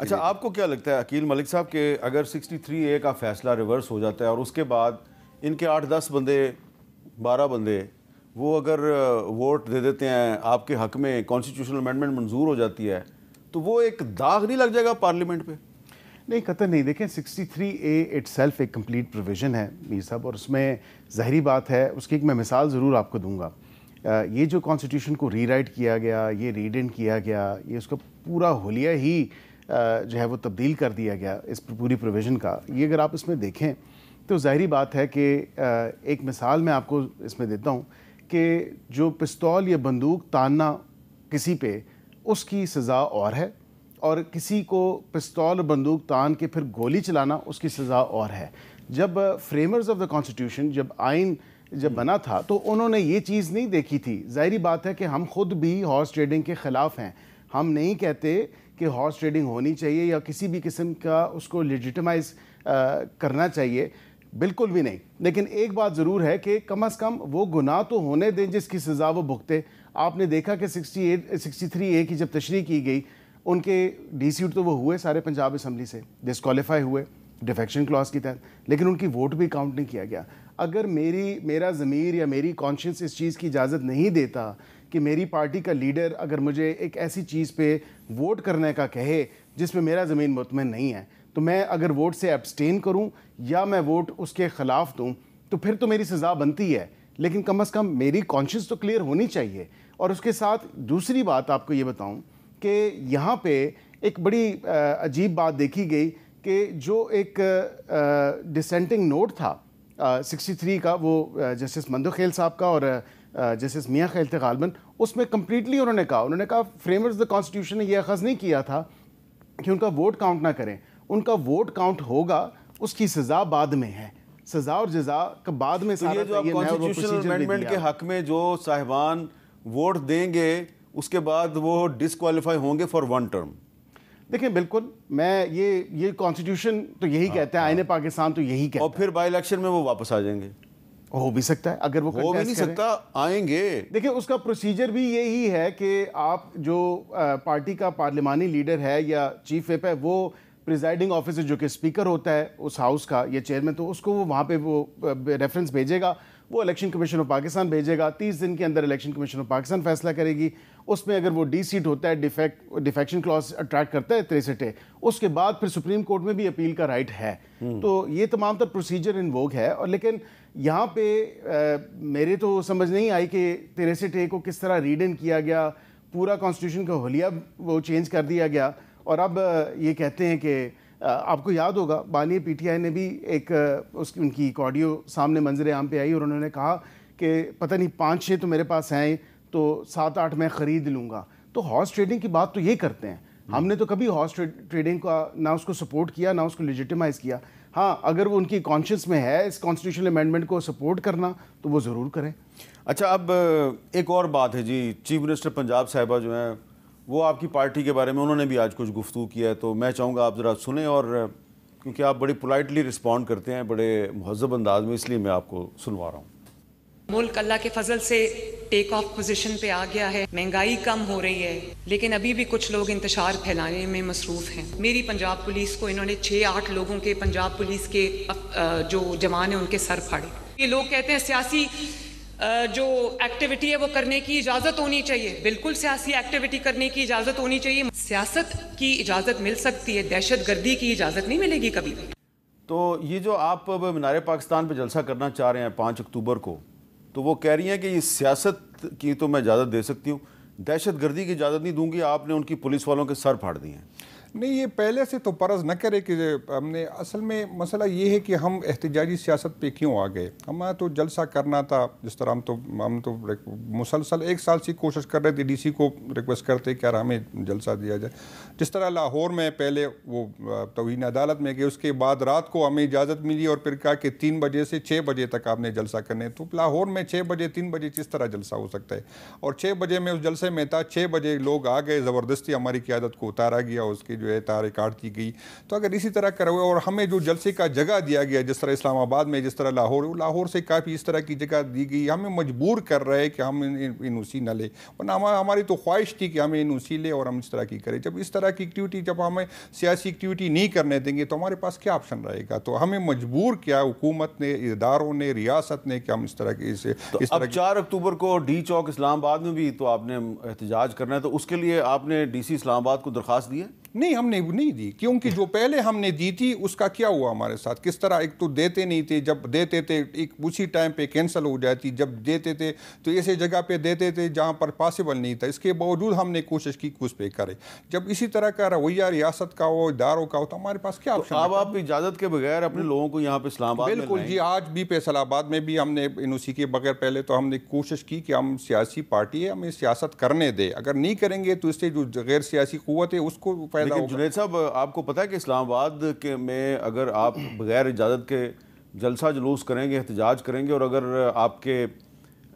अच्छा आपको क्या लगता है अकील मलिक साहब के अगर 63 ए का फैसला रिवर्स हो जाता है और उसके बाद इनके आठ दस बंदे बारह बंदे वो अगर वोट दे देते हैं आपके हक में कॉन्स्टिट्यूशनल अमेंडमेंट मंजूर हो जाती है तो वो एक दाग नहीं लग जाएगा पार्लियामेंट पे नहीं कतर नहीं देखें 63 ए इट सेल्फ एक कंप्लीट प्रोविज़न है मीर साहब और उसमें जहरी बात है उसकी एक मैं मिसाल ज़रूर आपको दूंगा ये जो कॉन्स्टिट्यूशन को रीराइट किया गया ये रीड इन किया गया ये उसका पूरा होलिया ही जो है वो तब्दील कर दिया गया इस पूरी प्रोविज़न का ये अगर आप इसमें देखें तो ज़ाहरी बात है कि एक मिसाल मैं आपको इसमें देता हूँ कि जो पिस्तौल या बंदूक तानना किसी पे उसकी सज़ा और है और किसी को पिस्तौल और बंदूक तान के फिर गोली चलाना उसकी सज़ा और है जब फ्रेमर्स ऑफ द कॉन्स्टिट्यूशन जब आइन जब बना था तो उन्होंने ये चीज़ नहीं देखी थी ज़ाहरी बात है कि हम खुद भी हॉर्स ट्रेडिंग के ख़िलाफ़ हैं हम नहीं कहते कि हॉर्स ट्रेडिंग होनी चाहिए या किसी भी किस्म का उसको लिजिटमाइज करना चाहिए बिल्कुल भी नहीं लेकिन एक बात ज़रूर है कि कम अज़ कम वो गुनाह तो होने दें जिसकी सज़ा वो भुगते आपने देखा कि 68 63 ए की जब तशरी की गई उनके डी तो वो हुए सारे पंजाब असम्बली से डिसकॉलीफाई हुए डिफेक्शन क्लॉज की तहत लेकिन उनकी वोट भी काउंट नहीं किया गया अगर मेरी मेरा ज़मीर या मेरी कॉन्शियस इस चीज़ की इजाज़त नहीं देता कि मेरी पार्टी का लीडर अगर मुझे एक ऐसी चीज़ पे वोट करने का कहे जिस पे मेरा ज़मीन मुतमिन नहीं है तो मैं अगर वोट से एब्सटेन करूं या मैं वोट उसके ख़िलाफ़ दूं तो फिर तो मेरी सज़ा बनती है लेकिन कम अज़ कम मेरी कॉन्शियस तो क्लियर होनी चाहिए और उसके साथ दूसरी बात आपको ये बताऊँ कि यहाँ पर एक बड़ी अजीब बात देखी गई कि जो एक डिसेंटिंग नोट था सिक्सटी थ्री का वो जस्टिस मंदोखेल साहब का और जस्टिस मियाँ खैल थे गालबन उसमें कम्प्लीटली उन्होंने कहा उन्होंने कहा फ्रेमर्स द कॉन्स्टिट्यूशन ने यह अखज़ नहीं किया था कि उनका वोट काउंट ना करें उनका वोट काउंट होगा उसकी सज़ा बाद में है सज़ा और जजा का बाद में तो ये जो आप कॉन्स्टिट्यूशनल अमेंडमेंट के हक में जो साहिबान वोट देंगे उसके बाद वो डिसक्वालीफाई होंगे फॉर वन टर्म देखिए बिल्कुल मैं ये ये कॉन्स्टिट्यूशन तो यही हाँ, हैं हाँ। आईने पाकिस्तान तो यही कहते हैं और फिर बाई इलेक्शन में वो वापस आ जाएंगे हो भी सकता है अगर वो हो भी नहीं सकता आएंगे देखिए उसका प्रोसीजर भी यही है कि आप जो पार्टी का पार्लियमानी लीडर है या चीफ एप है वो प्रिजाइडिंग ऑफिसर जो कि स्पीकर होता है उस हाउस का या चेयरमैन तो उसको वो वहाँ पे वो रेफरेंस भेजेगा वो इलेक्शन कमीशन ऑफ पाकिस्तान भेजेगा तीस दिन के अंदर इलेक्शन कमीशन ऑफ पाकिस्तान फैसला करेगी उसमें अगर वो डी सीट होता है डिफेक्ट डिफेक्शन क्लॉज अट्रैक्ट करता है तिरसठ उसके बाद फिर सुप्रीम कोर्ट में भी अपील का राइट है हम्म। तो ये तमाम तर प्रोसीजर इन वोग है और लेकिन यहाँ पे आ, मेरे तो समझ नहीं आई कि तिरसठ ए को किस तरह रीड इन किया गया पूरा कॉन्स्टिट्यूशन का होलिया वो चेंज कर दिया गया और अब ये कहते हैं कि आपको याद होगा बानी पीटीआई ने भी एक उसकी उनकी एक ऑडियो सामने मंजर आम पे आई और उन्होंने कहा कि पता नहीं पाँच छः तो मेरे पास हैं तो सात आठ मैं ख़रीद लूँगा तो हॉर्स ट्रेडिंग की बात तो ये करते हैं हमने तो कभी हॉर्स ट्रेडिंग का ना उसको सपोर्ट किया ना उसको लिजिटिमाइज़ किया हाँ अगर वो उनकी कॉन्शियस में है इस कॉन्स्टिट्यूशनल अमेंडमेंट को सपोर्ट करना तो वो ज़रूर करें अच्छा अब एक और बात है जी चीफ मिनिस्टर पंजाब साहिबा जो हैं वो आपकी पार्टी के बारे में उन्होंने भी आज कुछ गुफ्तु किया है तो मैं चाहूँगा आप ज़रा सुने और क्योंकि आप बड़ी पोलाइटली रिस्पॉन्ड करते हैं बड़े महजब अंदाज में इसलिए मैं आपको सुनवा रहा हूँ मुल्क अल्लाह के फजल से टेक ऑफ पोजीशन पे आ गया है महंगाई कम हो रही है लेकिन अभी भी कुछ लोग इंतजार फैलाने में मसरूफ हैं मेरी पंजाब पुलिस को इन्होंने छः आठ लोगों के पंजाब पुलिस के जो जवान हैं उनके सर फाड़े ये लोग कहते हैं सियासी जो एक्टिविटी है वो करने की इजाज़त होनी चाहिए बिल्कुल सियासी एक्टिविटी करने की इजाज़त होनी चाहिए सियासत की इजाज़त मिल सकती है दहशत गर्दी की इजाज़त नहीं मिलेगी कभी तो ये जो आप मीनार पाकिस्तान पर जलसा करना चाह रहे हैं पाँच अक्टूबर को तो वो कह रही हैं कि इस सियासत की तो मैं इजाज़त दे सकती हूँ दहशत गर्दी की इजाज़त नहीं दूंगी आपने उनकी पुलिस वालों के सर फाड़ दिए हैं नहीं ये पहले से तो परज न करे कि हमने असल में मसला ये है कि हम एहतजाजी सियासत पे क्यों आ गए हमारा तो जलसा करना था जिस तरह हम तो हम तो मुसलसल एक साल से कोशिश कर रहे थे सी को रिक्वेस्ट करते कि यार हमें जलसा दिया जाए जिस तरह लाहौर में पहले वो तोहन अदालत में गए उसके बाद रात को हमें इजाज़त मिली और फिर कहा कि तीन बजे से छः बजे तक आपने जलसा करने तो लाहौर में छः बजे तीन बजे किस तरह जलसा हो सकता है और छः बजे में उस जलसे में था छः बजे लोग आ गए ज़बरदस्ती हमारी क्यादत को उतारा गया उसके जो है तार काट दी गई तो अगर इसी तरह करा हुआ और हमें जो जलसे का जगह दिया गया जिस तरह इस्लामाबाद में जिस तरह लाहौर लाहौर से काफ़ी इस तरह की जगह दी गई हमें मजबूर कर रहे हैं कि हम इन उसी न लें हमारी तो ख्वाहिश थी कि हमें इन उसी लें और हम इस तरह की करें जब इस तरह की एक्टिविटी जब हमें सियासी एक्टिविटी नहीं करने देंगे तो हमारे पास क्या ऑप्शन रहेगा तो हमें मजबूर किया हुकूमत ने इदारों ने रियासत ने कि हम इस तरह की इसे तो इस तरह चार अक्टूबर को डी चौक इस्लामाबाद में भी तो आपने एहतजाज करना है तो उसके लिए आपने डी सी इस्लामाबाद को दरख्वास्त दी है नहीं हमने नहीं दी क्योंकि जो पहले हमने दी थी उसका क्या हुआ हमारे साथ किस तरह एक तो देते नहीं थे जब देते थे एक उसी टाइम पे कैंसिल हो जाती जब देते थे तो ऐसे जगह पे देते थे जहाँ पर पॉसिबल नहीं था इसके बावजूद हमने कोशिश की कुछ पे करे जब इसी तरह का रवैया रियासत का हो इदारों का हो तो हमारे पास क्या ऑप्शन तो आप इजाज़त के बगैर अपने हम्म। लोगों को यहाँ पे इस्लाम बिल्कुल जी आज भी फैसलाबाद में भी हमने इन उसी के बगैर पहले तो हमने कोशिश की कि हम सियासी पार्टी है हमें सियासत करने दे अगर नहीं करेंगे तो इससे जो गैर सियासी क़वत है उसको लेकिन जुनेद साहब आपको पता है कि इस्लामाबाद के में अगर आप बगैर इजाज़त के जलसा जुलूस करेंगे एहतजाज करेंगे और अगर आपके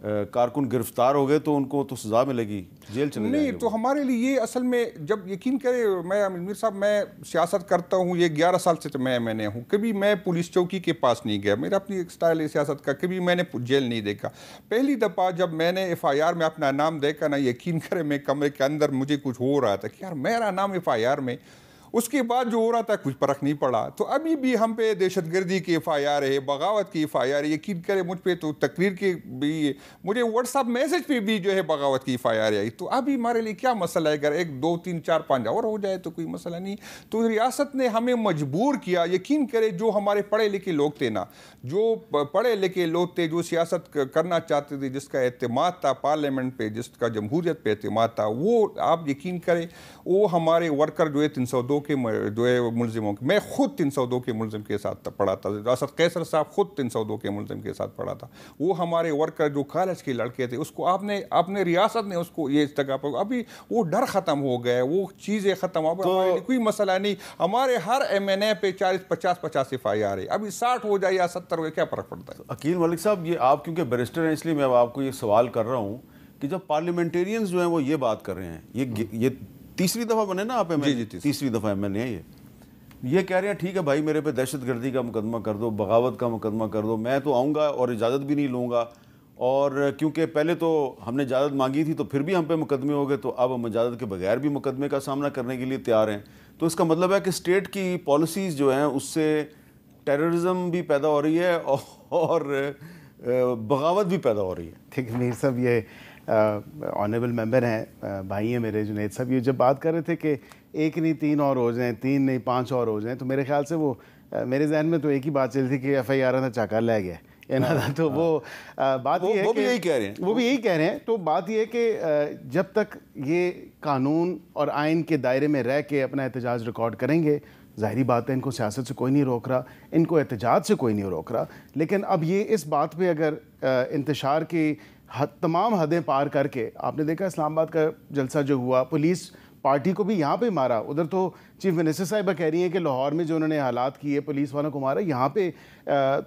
कारकुन गिरफ्तार हो गए तो उनको तो सज़ा मिलेगी जेल चले नहीं तो हमारे लिए ये असल में जब यकीन करें मैं अमीर साहब मैं सियासत करता हूँ ये ग्यारह साल से तो मैं मैंने हूँ कभी मैं पुलिस चौकी के पास नहीं गया मेरा अपनी स्टाइल है सियासत का कभी मैंने जेल नहीं देखा पहली दफ़ा जब मैंने एफ़ आई आर में अपना नाम देखा ना यकीन करें मैं कमरे के अंदर मुझे कुछ हो रहा था कि यार मेरा नाम एफ़ आई आर में उसके बाद जो हो रहा था कुछ परख नहीं पड़ा तो अभी भी हम पे दहशत गर्दी की एफ आई आर है बगावत की एफ आई आर यकीन करें मुझ पर तो तकरीर के भी मुझे व्हाट्सअप मैसेज पे भी जो है बगावत की एफ आई आर आई तो अभी हमारे लिए क्या मसला है अगर एक दो तीन चार पाँच और हो जाए तो कोई मसला नहीं तो रियासत ने हमें मजबूर किया यकीन करें जो हमारे पढ़े लिखे लोग थे ना जो पढ़े लिखे लोग थे जो सियासत करना चाहते थे जिसका अहतमाद था पार्लियामेंट पर जिसका जमहूरियत पे अहतम था वो आप यकीन करें वो हमारे वर्कर जो है तीन सौ दो दो के जो है वो मुलजिमों के मैं खुद तीन सौ दो के मुलजिम के साथ पढ़ा था तो असद कैसर साहब खुद तीन सौ दो के मुलजिम के साथ पढ़ा था वो हमारे वर्कर जो कॉलेज के लड़के थे उसको आपने अपने रियासत ने उसको ये जगह पर अभी वो डर ख़त्म हो गया वो चीज़ें ख़त्म हो तो कोई मसला नहीं हमारे हर एम एन ए पे चालीस पचास पचास एफ आई आर है अभी साठ हो जाए या सत्तर हो जाए क्या फ़र्क पड़ता है तो अकील मलिक साहब ये आप क्योंकि बैरिस्टर हैं इसलिए मैं आपको ये सवाल कर रहा हूँ कि जब पार्लियामेंटेरियंस जो हैं वो ये बात कर रहे हैं ये ये तीसरी दफ़ा बने ना आप एम जी जी तीसरी दफ़ा एम एल ए ये ये कह रहे हैं ठीक है भाई मेरे पे दहशतगर्दी का मुकदमा कर दो बगावत का मुकदमा कर दो मैं तो आऊँगा और इजाज़त भी नहीं लूँगा और क्योंकि पहले तो हमने इजाज़त मांगी थी तो फिर भी हम पे मुकदमे हो गए तो अब हम इजाज़त के बगैर भी मुकदमे का सामना करने के लिए तैयार हैं तो इसका मतलब है कि स्टेट की पॉलिसीज़ जो हैं उससे टेररिज्म भी पैदा हो रही है और बगावत भी पैदा हो रही है ठीक मीर साहब ये ऑनरेबल मेंबर हैं भाई हैं मेरे जुनेद साहब ये जब बात कर रहे थे कि एक नहीं तीन और हो जाएँ तीन नहीं पाँच और हो जाएँ तो मेरे ख्याल से वो मेरे जहन में तो एक ही बात चली थी कि एफ आई आर था चाकर लै गया ना तो वो आ, बात वो, ये है वो भी यही कह रहे हैं वो भी यही कह रहे हैं तो बात ये है कि जब तक ये कानून और आइन के दायरे में रह के अपना एहतजाज रिकॉर्ड करेंगे ज़ाहरी बात है इनको सियासत से कोई नहीं रोक रहा इनको एहतजाज से कोई नहीं रोक रहा लेकिन अब ये इस बात पे अगर इंतशार की हद तमाम हदें पार करके आपने देखा इस्लामाबाद का जलसा जो हुआ पुलिस पार्टी को भी यहाँ पे मारा उधर तो चीफ मिनिस्टर साहिबा कह रही हैं कि लाहौर में जो उन्होंने हालात किए पुलिस वालों को मारा यहाँ पे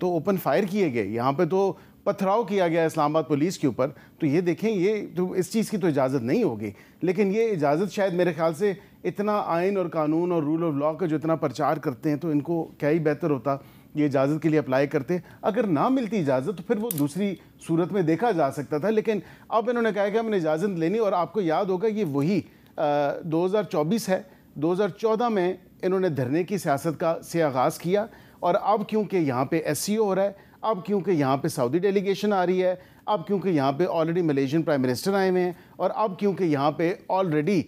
तो ओपन फायर किए गए यहाँ पे तो पथराव किया गया इस्लामाबाद पुलिस के ऊपर तो ये देखें ये तो इस चीज़ की तो इजाज़त नहीं होगी लेकिन ये इजाज़त शायद मेरे ख्याल से इतना आयन और कानून और रूल ऑफ लॉ का जो इतना प्रचार करते हैं तो इनको क्या ही बेहतर होता ये इजाज़त के लिए अप्लाई करते अगर ना मिलती इजाज़त तो फिर वो दूसरी सूरत में देखा जा सकता था लेकिन अब इन्होंने कहा कि हमने इजाज़त लेनी और आपको याद होगा ये वही दो हज़ार चौबीस है दो हज़ार चौदह में इन्होंने धरने की सियासत का से आगाज़ किया और अब क्योंकि यहाँ पर एस हो रहा है अब क्योंकि यहाँ पे सऊदी डेलीगेशन आ रही है अब क्योंकि यहाँ पे ऑलरेडी मलेशियन प्राइम मिनिस्टर आए हुए हैं और अब क्योंकि यहाँ पे ऑलरेडी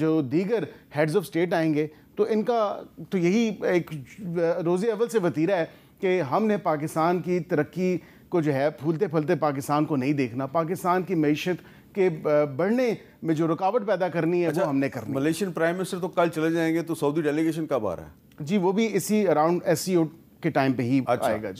जो दीगर हेड्स ऑफ स्टेट आएंगे तो इनका तो यही एक रोज़ अवल से वतीरा है कि हमने पाकिस्तान की तरक्की को जो है फूलते फलते पाकिस्तान को नहीं देखना पाकिस्तान की मीशत के बढ़ने में जो रुकावट पैदा करनी है अच्छा, वो हमने करनी मलेशियन प्राइम मिनिस्टर तो कल चले जाएंगे तो सऊदी डेलीगेशन कब आ रहा है जी वो भी इसी अराउंड एस के टाइम पे ही अच्छा, आएगा